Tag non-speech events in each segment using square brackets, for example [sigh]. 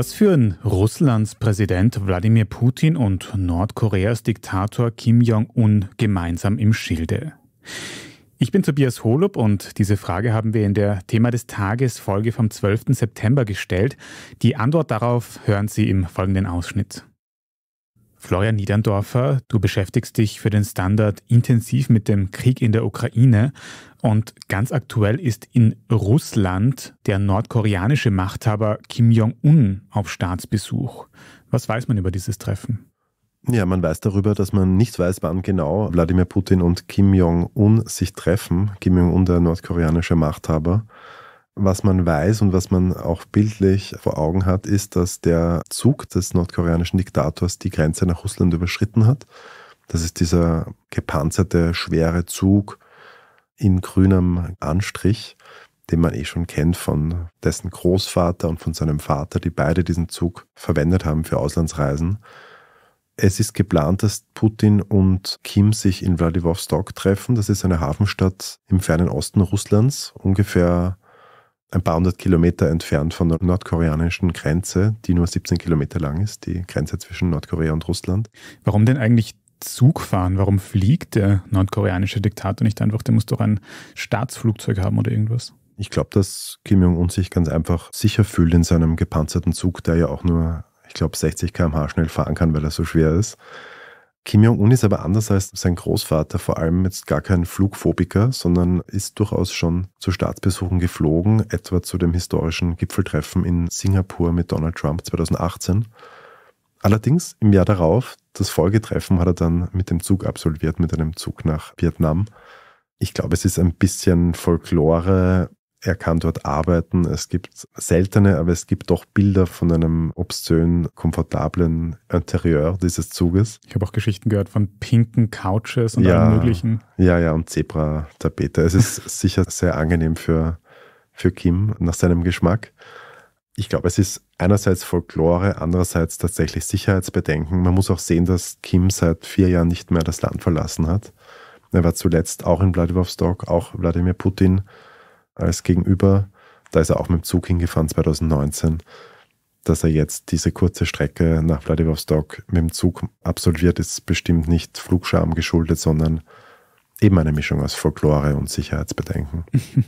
Was führen Russlands Präsident Wladimir Putin und Nordkoreas Diktator Kim Jong-un gemeinsam im Schilde? Ich bin Tobias Holub und diese Frage haben wir in der Thema des Tages Folge vom 12. September gestellt. Die Antwort darauf hören Sie im folgenden Ausschnitt. Florian Niederndorfer, du beschäftigst dich für den Standard intensiv mit dem Krieg in der Ukraine und ganz aktuell ist in Russland der nordkoreanische Machthaber Kim Jong-un auf Staatsbesuch. Was weiß man über dieses Treffen? Ja, man weiß darüber, dass man nicht weiß, wann genau Wladimir Putin und Kim Jong-un sich treffen. Kim Jong-un, der nordkoreanische Machthaber. Was man weiß und was man auch bildlich vor Augen hat, ist, dass der Zug des nordkoreanischen Diktators die Grenze nach Russland überschritten hat. Das ist dieser gepanzerte, schwere Zug in grünem Anstrich, den man eh schon kennt von dessen Großvater und von seinem Vater, die beide diesen Zug verwendet haben für Auslandsreisen. Es ist geplant, dass Putin und Kim sich in Vladivostok treffen. Das ist eine Hafenstadt im fernen Osten Russlands, ungefähr ein paar hundert Kilometer entfernt von der nordkoreanischen Grenze, die nur 17 Kilometer lang ist, die Grenze zwischen Nordkorea und Russland. Warum denn eigentlich Zug fahren? Warum fliegt der nordkoreanische Diktator nicht einfach? Der muss doch ein Staatsflugzeug haben oder irgendwas. Ich glaube, dass Kim Jong-un sich ganz einfach sicher fühlt in seinem gepanzerten Zug, der ja auch nur, ich glaube, 60 km/h schnell fahren kann, weil er so schwer ist. Kim Jong-un ist aber anders als sein Großvater vor allem jetzt gar kein Flugphobiker, sondern ist durchaus schon zu Staatsbesuchen geflogen, etwa zu dem historischen Gipfeltreffen in Singapur mit Donald Trump 2018. Allerdings im Jahr darauf, das Folgetreffen hat er dann mit dem Zug absolviert, mit einem Zug nach Vietnam. Ich glaube, es ist ein bisschen Folklore, er kann dort arbeiten. Es gibt seltene, aber es gibt doch Bilder von einem obszön komfortablen Interieur dieses Zuges. Ich habe auch Geschichten gehört von pinken Couches und ja, allem möglichen. Ja, ja, und Zebra-Tapete. Es ist [laughs] sicher sehr angenehm für, für Kim nach seinem Geschmack. Ich glaube, es ist einerseits Folklore, andererseits tatsächlich Sicherheitsbedenken. Man muss auch sehen, dass Kim seit vier Jahren nicht mehr das Land verlassen hat. Er war zuletzt auch in Vladivostok, auch Wladimir Putin als Gegenüber. Da ist er auch mit dem Zug hingefahren 2019, dass er jetzt diese kurze Strecke nach Vladivostok mit dem Zug absolviert, ist bestimmt nicht Flugscham geschuldet, sondern eben eine Mischung aus Folklore und Sicherheitsbedenken. [laughs]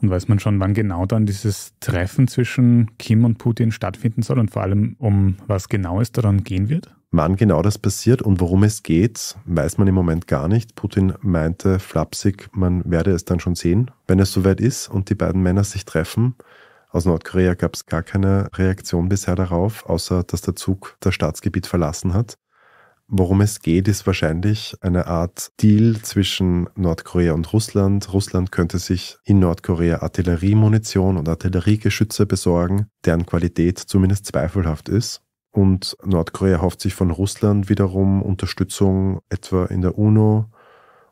und weiß man schon, wann genau dann dieses Treffen zwischen Kim und Putin stattfinden soll und vor allem um was genau es daran gehen wird? Wann genau das passiert und worum es geht, weiß man im Moment gar nicht. Putin meinte flapsig, man werde es dann schon sehen, wenn es soweit ist und die beiden Männer sich treffen. Aus Nordkorea gab es gar keine Reaktion bisher darauf, außer dass der Zug das Staatsgebiet verlassen hat. Worum es geht, ist wahrscheinlich eine Art Deal zwischen Nordkorea und Russland. Russland könnte sich in Nordkorea Artilleriemunition und Artilleriegeschütze besorgen, deren Qualität zumindest zweifelhaft ist. Und Nordkorea hofft sich von Russland wiederum Unterstützung etwa in der UNO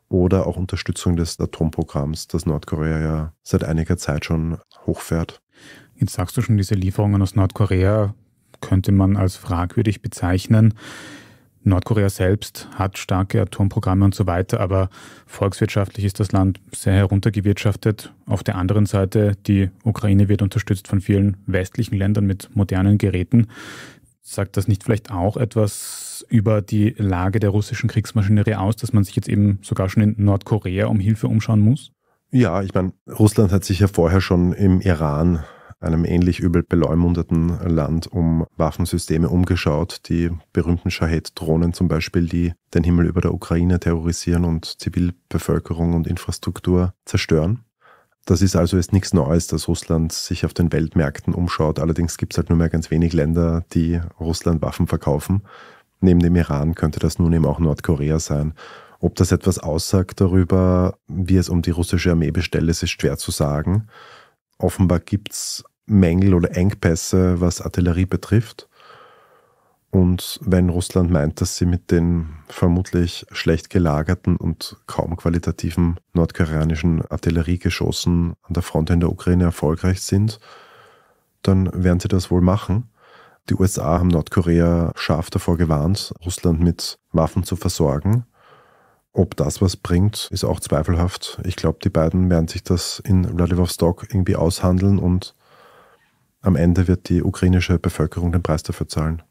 oder auch Unterstützung des Atomprogramms, das Nordkorea ja seit einiger Zeit schon hochfährt. Jetzt sagst du schon, diese Lieferungen aus Nordkorea könnte man als fragwürdig bezeichnen. Nordkorea selbst hat starke Atomprogramme und so weiter, aber volkswirtschaftlich ist das Land sehr heruntergewirtschaftet. Auf der anderen Seite, die Ukraine wird unterstützt von vielen westlichen Ländern mit modernen Geräten. Sagt das nicht vielleicht auch etwas über die Lage der russischen Kriegsmaschinerie aus, dass man sich jetzt eben sogar schon in Nordkorea um Hilfe umschauen muss? Ja, ich meine, Russland hat sich ja vorher schon im Iran, einem ähnlich übel beleumundeten Land, um Waffensysteme umgeschaut. Die berühmten Shahed-Drohnen zum Beispiel, die den Himmel über der Ukraine terrorisieren und Zivilbevölkerung und Infrastruktur zerstören. Das ist also jetzt nichts Neues, dass Russland sich auf den Weltmärkten umschaut. Allerdings gibt es halt nur mehr ganz wenig Länder, die Russland Waffen verkaufen. Neben dem Iran könnte das nun eben auch Nordkorea sein. Ob das etwas aussagt darüber, wie es um die russische Armee bestellt ist, ist schwer zu sagen. Offenbar gibt es Mängel oder Engpässe, was Artillerie betrifft. Und wenn Russland meint, dass sie mit den vermutlich schlecht gelagerten und kaum qualitativen nordkoreanischen Artilleriegeschossen an der Front in der Ukraine erfolgreich sind, dann werden sie das wohl machen. Die USA haben Nordkorea scharf davor gewarnt, Russland mit Waffen zu versorgen. Ob das was bringt, ist auch zweifelhaft. Ich glaube, die beiden werden sich das in Vladivostok irgendwie aushandeln und am Ende wird die ukrainische Bevölkerung den Preis dafür zahlen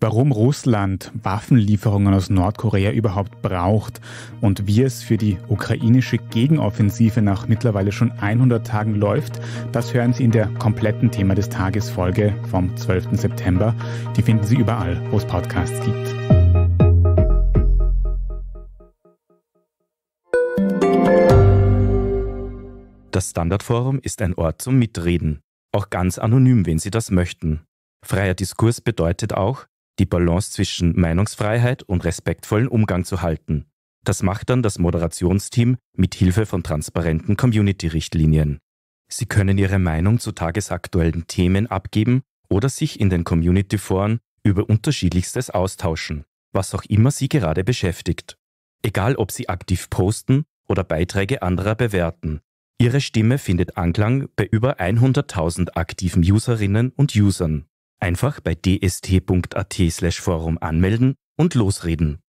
warum Russland Waffenlieferungen aus Nordkorea überhaupt braucht und wie es für die ukrainische Gegenoffensive nach mittlerweile schon 100 Tagen läuft, das hören Sie in der kompletten Thema des Tages Folge vom 12. September. Die finden Sie überall, wo es Podcasts gibt. Das Standardforum ist ein Ort zum Mitreden, auch ganz anonym, wenn Sie das möchten. Freier Diskurs bedeutet auch, die Balance zwischen Meinungsfreiheit und respektvollen Umgang zu halten. Das macht dann das Moderationsteam mit Hilfe von transparenten Community-Richtlinien. Sie können ihre Meinung zu tagesaktuellen Themen abgeben oder sich in den Community-Foren über unterschiedlichstes austauschen, was auch immer sie gerade beschäftigt. Egal ob sie aktiv posten oder Beiträge anderer bewerten, ihre Stimme findet Anklang bei über 100.000 aktiven Userinnen und Usern. Einfach bei dst.at/forum slash anmelden und losreden.